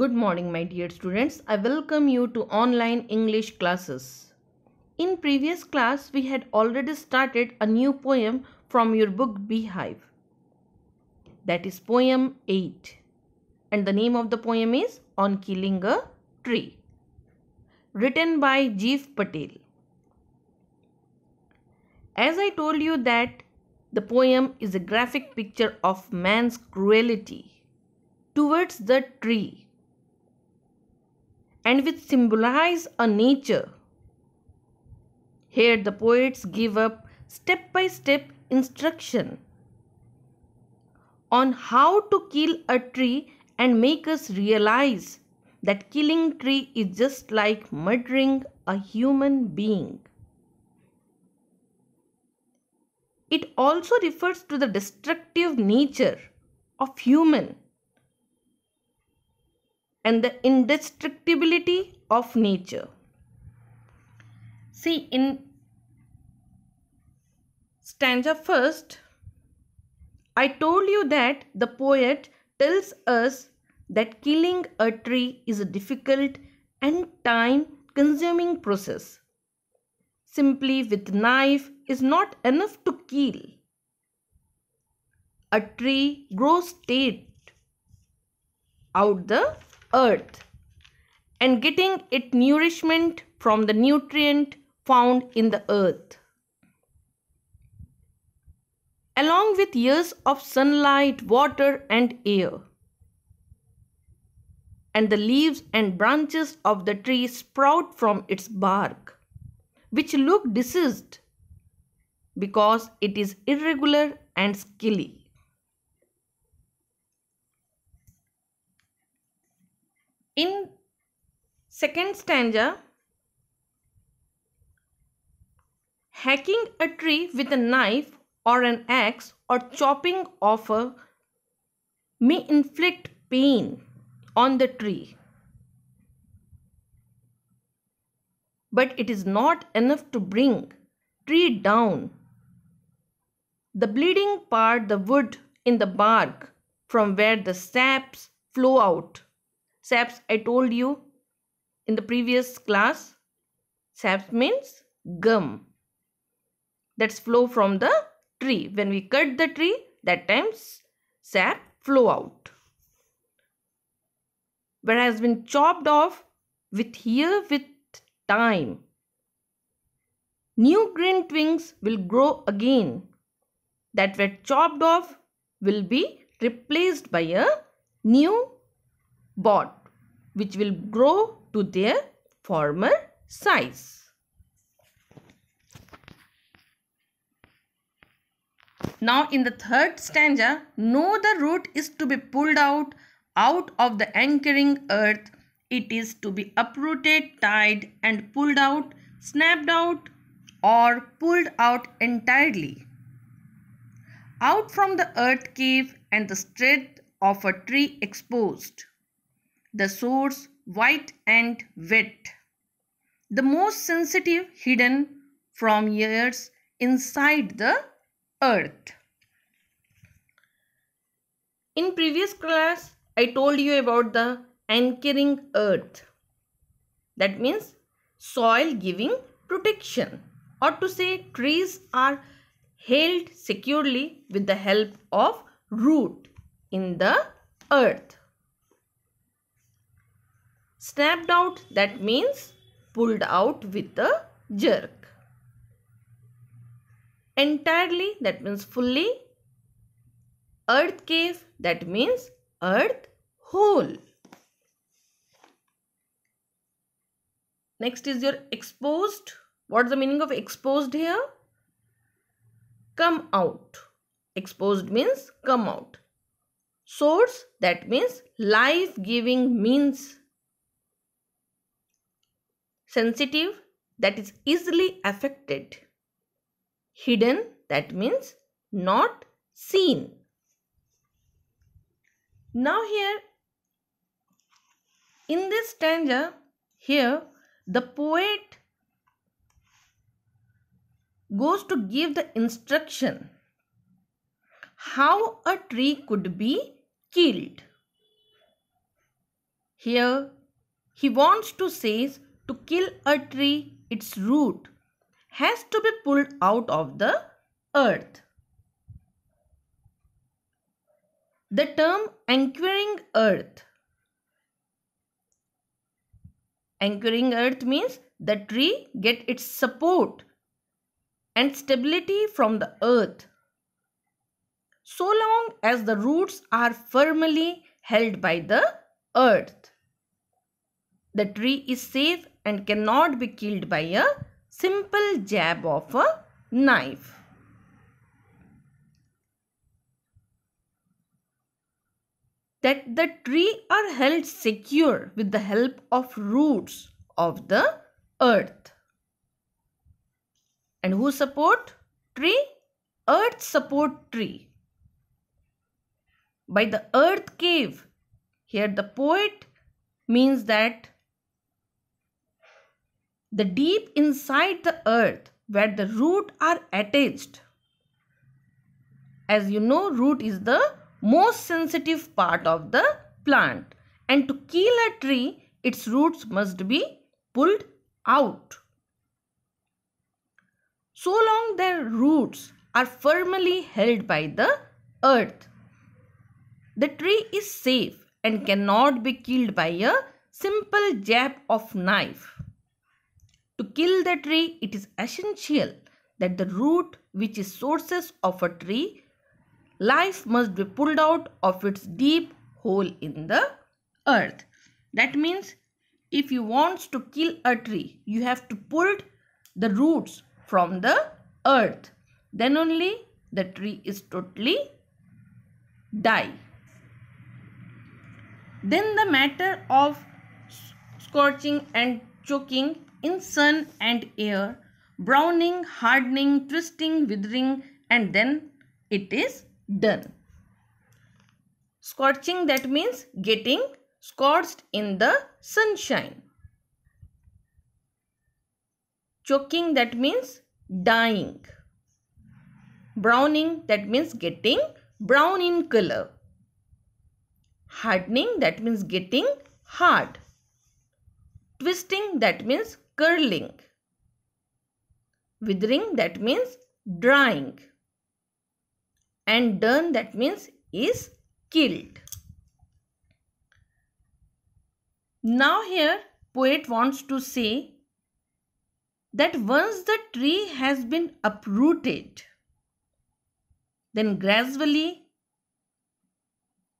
Good morning my dear students. I welcome you to online English classes. In previous class we had already started a new poem from your book Beehive. That is poem 8 and the name of the poem is On Killing a Tree written by Jeev Patel. As I told you that the poem is a graphic picture of man's cruelty towards the tree and which symbolize a nature. Here the poets give up step by step instruction on how to kill a tree and make us realize that killing tree is just like murdering a human being. It also refers to the destructive nature of human and the indestructibility of nature. See, in stanza first, I told you that the poet tells us that killing a tree is a difficult and time consuming process. Simply with knife is not enough to kill. A tree grows straight out the earth and getting its nourishment from the nutrient found in the earth. Along with years of sunlight, water, and air. And the leaves and branches of the tree sprout from its bark, which look diseased because it is irregular and scaly. In second stanza, hacking a tree with a knife or an axe or chopping off a may inflict pain on the tree. But it is not enough to bring tree down. The bleeding part the wood in the bark from where the saps flow out. SAPs I told you in the previous class. SAPs means gum. That's flow from the tree. When we cut the tree, that times sap flow out. But has been chopped off with here with time. New green twigs will grow again. That were chopped off will be replaced by a new bought which will grow to their former size. Now in the third stanza, no the root is to be pulled out, out of the anchoring earth. It is to be uprooted, tied and pulled out, snapped out or pulled out entirely. Out from the earth cave and the strength of a tree exposed the source white and wet. The most sensitive hidden from years inside the earth. In previous class, I told you about the anchoring earth. That means soil giving protection or to say trees are held securely with the help of root in the earth. Snapped out that means pulled out with a jerk. Entirely that means fully. Earth cave that means earth hole. Next is your exposed. What's the meaning of exposed here? Come out. Exposed means come out. Source that means life giving means sensitive that is easily affected hidden that means not seen now here in this stanza here the poet goes to give the instruction how a tree could be killed here he wants to say to kill a tree, its root has to be pulled out of the earth. The term anchoring earth. Anchoring earth means the tree get its support and stability from the earth so long as the roots are firmly held by the earth. The tree is safe and cannot be killed by a simple jab of a knife. That the tree are held secure with the help of roots of the earth. And who support? Tree? Earth support tree. By the earth cave. Here the poet means that the deep inside the earth where the root are attached. As you know, root is the most sensitive part of the plant. And to kill a tree, its roots must be pulled out. So long their roots are firmly held by the earth. The tree is safe and cannot be killed by a simple jab of knife. To kill the tree, it is essential that the root which is sources of a tree, life must be pulled out of its deep hole in the earth. That means if you want to kill a tree, you have to pull the roots from the earth. Then only the tree is totally die. Then the matter of scorching and choking in sun and air, browning, hardening, twisting, withering and then it is done. Scorching that means getting scorched in the sunshine. Choking that means dying. Browning that means getting brown in color. Hardening that means getting hard. Twisting that means curling. Withering that means drying. And done that means is killed. Now here poet wants to say that once the tree has been uprooted, then gradually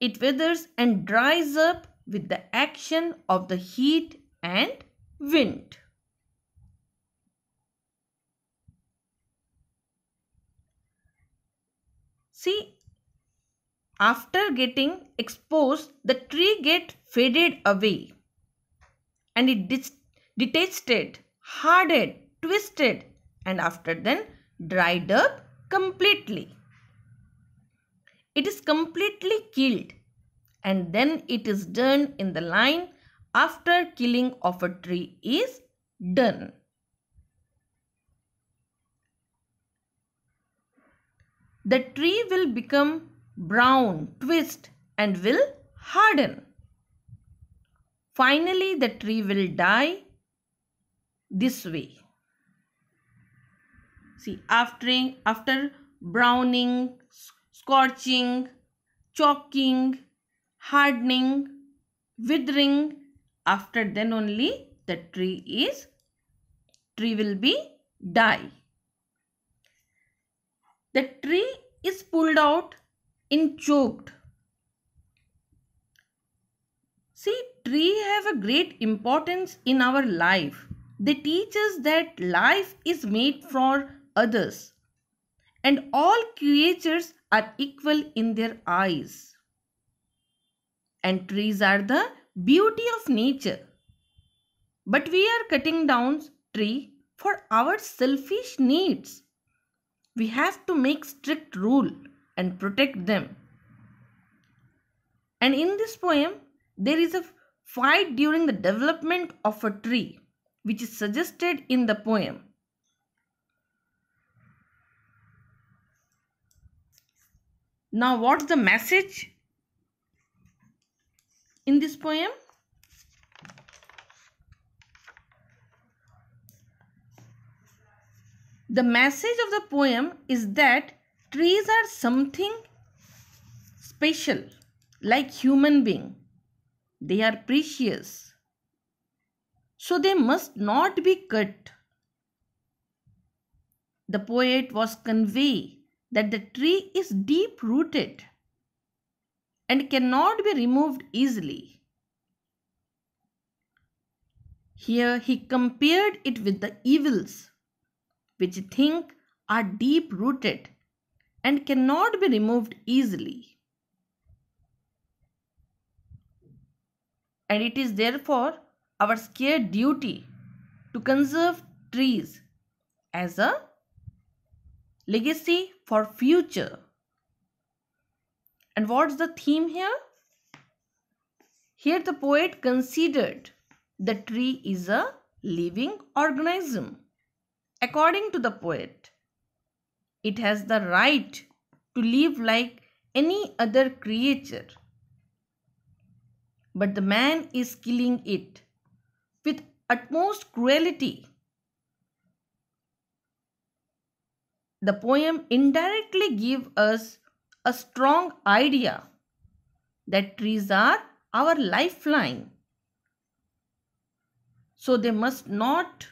it withers and dries up with the action of the heat and wind. See, after getting exposed, the tree get faded away and it dis- detached, hardened, twisted and after then dried up completely. It is completely killed and then it is done in the line after killing of a tree is done. the tree will become brown, twist and will harden. Finally, the tree will die this way. See, after, after browning, scorching, chalking, hardening, withering, after then only the tree is, tree will be die the tree is pulled out in choked. See, tree have a great importance in our life. They teach us that life is made for others and all creatures are equal in their eyes. And trees are the beauty of nature. But we are cutting down tree for our selfish needs. We have to make strict rule and protect them. And in this poem, there is a fight during the development of a tree, which is suggested in the poem. Now, what's the message in this poem? The message of the poem is that trees are something special like human being. They are precious. So they must not be cut. The poet was convey that the tree is deep rooted and cannot be removed easily. Here he compared it with the evils which think are deep rooted and cannot be removed easily. And it is therefore our scared duty to conserve trees as a legacy for future. And what's the theme here? Here the poet considered the tree is a living organism According to the poet, it has the right to live like any other creature. But the man is killing it with utmost cruelty. The poem indirectly gives us a strong idea that trees are our lifeline. So they must not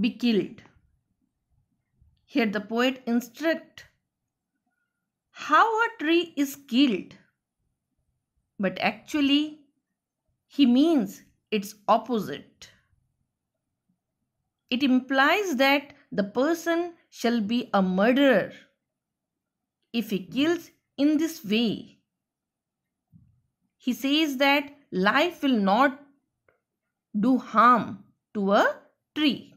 be killed. Here the poet instruct how a tree is killed. But actually, he means its opposite. It implies that the person shall be a murderer if he kills in this way. He says that life will not do harm to a tree.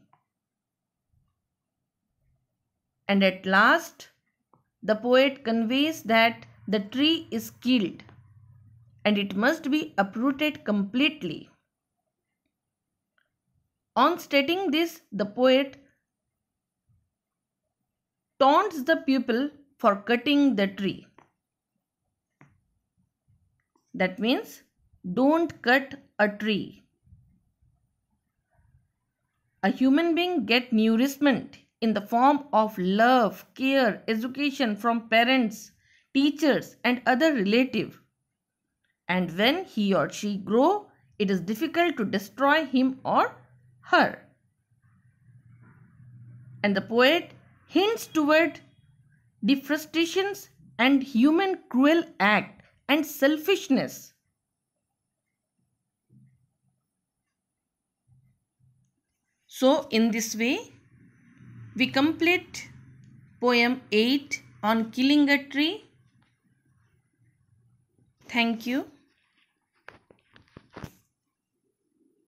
And at last, the poet conveys that the tree is killed and it must be uprooted completely. On stating this, the poet taunts the pupil for cutting the tree. That means don't cut a tree. A human being get nourishment in the form of love, care, education from parents, teachers and other relative. And when he or she grow, it is difficult to destroy him or her. And the poet hints toward defrustrations and human cruel act and selfishness. So in this way, we complete poem 8 on killing a tree. Thank you.